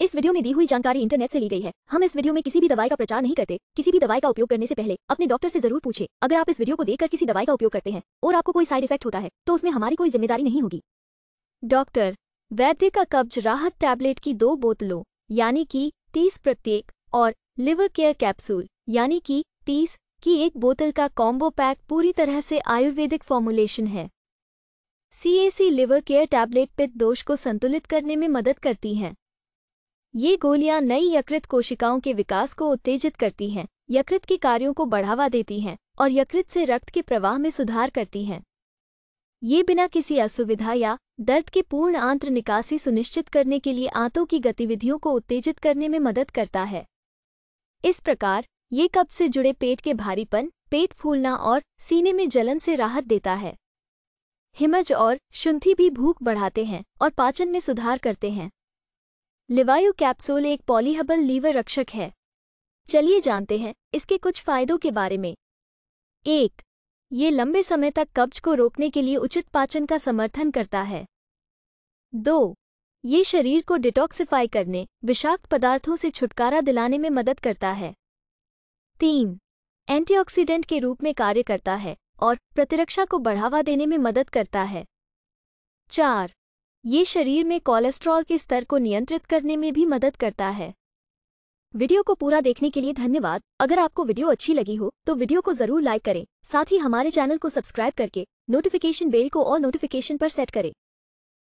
इस वीडियो में दी हुई जानकारी इंटरनेट से ली गई है हम इस वीडियो में किसी भी दवाई का प्रचार नहीं करते किसी भी दवाई का उपयोग करने से पहले अपने डॉक्टर से जरूर पूछे अगर आप इस वीडियो को देखकर किसी दवाई का उपयोग करते हैं और आपको कोई साइड इफेक्ट होता है तो उसमें हमारी कोई जिम्मेदारी नहीं होगी डॉक्टर वैद्य का कब्ज राहत टैबलेट की दो बोतलों यानी की तीस प्रत्येक और लिवर केयर कैप्सूल यानी की तीस की एक बोतल का कॉम्बो पैक पूरी तरह से आयुर्वेदिक फॉर्मुलेशन है सी लिवर केयर टैबलेट पित्त दोष को संतुलित करने में मदद करती हैं ये गोलियां नई यकृत कोशिकाओं के विकास को उत्तेजित करती हैं यकृत के कार्यों को बढ़ावा देती हैं और यकृत से रक्त के प्रवाह में सुधार करती हैं ये बिना किसी असुविधा या दर्द के पूर्ण आंत्र निकासी सुनिश्चित करने के लिए आंतों की गतिविधियों को उत्तेजित करने में मदद करता है इस प्रकार ये कब से जुड़े पेट के भारीपन पेट फूलना और सीने में जलन से राहत देता है हिमज और शुंथी भी भूख बढ़ाते हैं और पाचन में सुधार करते हैं लिवायो कैप्सूल एक पॉलीहबल लीवर रक्षक है चलिए जानते हैं इसके कुछ फायदों के बारे में एक ये लंबे समय तक कब्ज को रोकने के लिए उचित पाचन का समर्थन करता है दो ये शरीर को डिटॉक्सिफाई करने विषाक्त पदार्थों से छुटकारा दिलाने में मदद करता है तीन एंटीऑक्सीडेंट के रूप में कार्य करता है और प्रतिरक्षा को बढ़ावा देने में मदद करता है चार ये शरीर में कोलेस्ट्रॉल के स्तर को नियंत्रित करने में भी मदद करता है वीडियो को पूरा देखने के लिए धन्यवाद अगर आपको वीडियो अच्छी लगी हो तो वीडियो को जरूर लाइक करें साथ ही हमारे चैनल को सब्सक्राइब करके नोटिफिकेशन बेल को और नोटिफिकेशन पर सेट करें